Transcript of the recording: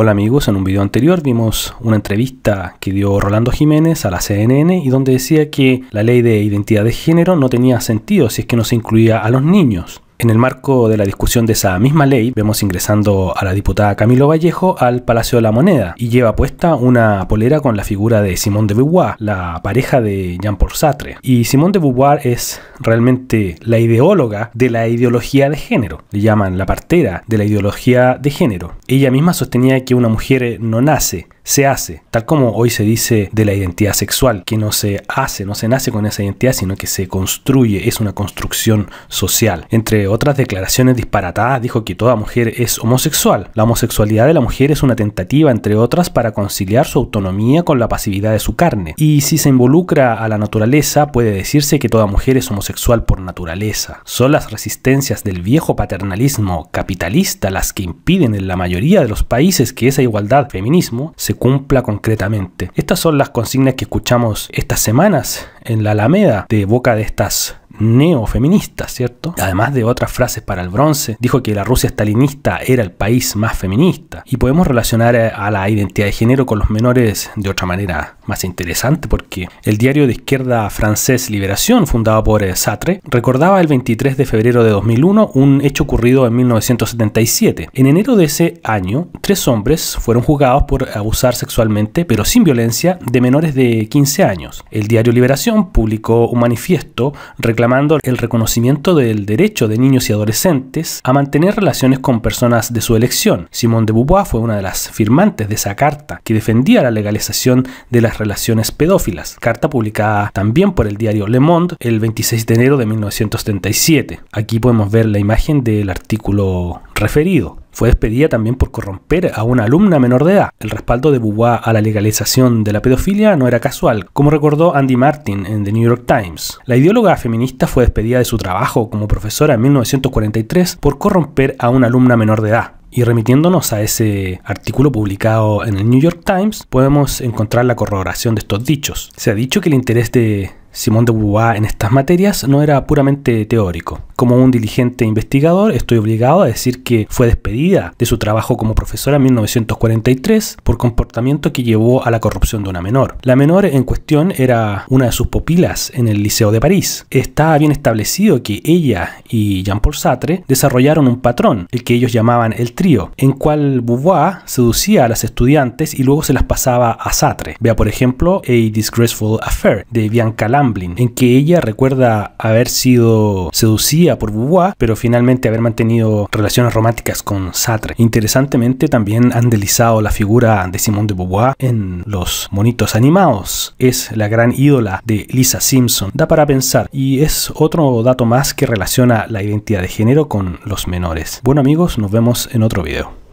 Hola amigos, en un video anterior vimos una entrevista que dio Rolando Jiménez a la CNN y donde decía que la ley de identidad de género no tenía sentido si es que no se incluía a los niños. En el marco de la discusión de esa misma ley, vemos ingresando a la diputada Camilo Vallejo al Palacio de la Moneda y lleva puesta una polera con la figura de Simone de Beauvoir, la pareja de Jean-Paul Sartre. Y Simone de Beauvoir es realmente la ideóloga de la ideología de género, le llaman la partera de la ideología de género. Ella misma sostenía que una mujer no nace, se hace, tal como hoy se dice de la identidad sexual, que no se hace, no se nace con esa identidad, sino que se construye, es una construcción social. Entre otras declaraciones disparatadas, dijo que toda mujer es homosexual. La homosexualidad de la mujer es una tentativa, entre otras, para conciliar su autonomía con la pasividad de su carne. Y si se involucra a la naturaleza, puede decirse que toda mujer es homosexual por naturaleza. Son las resistencias del viejo paternalismo capitalista las que impiden en la mayoría de los países que esa igualdad, feminismo, se cumpla concretamente. Estas son las consignas que escuchamos estas semanas en la Alameda de boca de estas neofeminista, ¿cierto? Además de otras frases para el bronce, dijo que la Rusia stalinista era el país más feminista. Y podemos relacionar a la identidad de género con los menores de otra manera más interesante, porque el diario de izquierda francés Liberación, fundado por eh, Sartre, recordaba el 23 de febrero de 2001 un hecho ocurrido en 1977. En enero de ese año, tres hombres fueron juzgados por abusar sexualmente, pero sin violencia, de menores de 15 años. El diario Liberación publicó un manifiesto reclamando el reconocimiento del derecho de niños y adolescentes a mantener relaciones con personas de su elección. Simone de Beauvoir fue una de las firmantes de esa carta que defendía la legalización de las relaciones pedófilas, carta publicada también por el diario Le Monde el 26 de enero de 1937. Aquí podemos ver la imagen del artículo referido. Fue despedida también por corromper a una alumna menor de edad. El respaldo de Beauvoir a la legalización de la pedofilia no era casual, como recordó Andy Martin en The New York Times. La ideóloga feminista fue despedida de su trabajo como profesora en 1943 por corromper a una alumna menor de edad. Y remitiéndonos a ese artículo publicado en el New York Times, podemos encontrar la corroboración de estos dichos. Se ha dicho que el interés de Simone de Beauvoir en estas materias no era puramente teórico. Como un diligente investigador, estoy obligado a decir que fue despedida de su trabajo como profesora en 1943 por comportamiento que llevó a la corrupción de una menor. La menor en cuestión era una de sus pupilas en el Liceo de París. Está bien establecido que ella y Jean-Paul Sartre desarrollaron un patrón, el que ellos llamaban el trío, en cual Beauvoir seducía a las estudiantes y luego se las pasaba a Sartre. Vea por ejemplo A Disgraceful Affair de Bianca en que ella recuerda haber sido seducida por Beauvoir, pero finalmente haber mantenido relaciones románticas con Sartre. Interesantemente, también han deslizado la figura de Simone de Beauvoir en los monitos animados. Es la gran ídola de Lisa Simpson. Da para pensar, y es otro dato más que relaciona la identidad de género con los menores. Bueno amigos, nos vemos en otro video.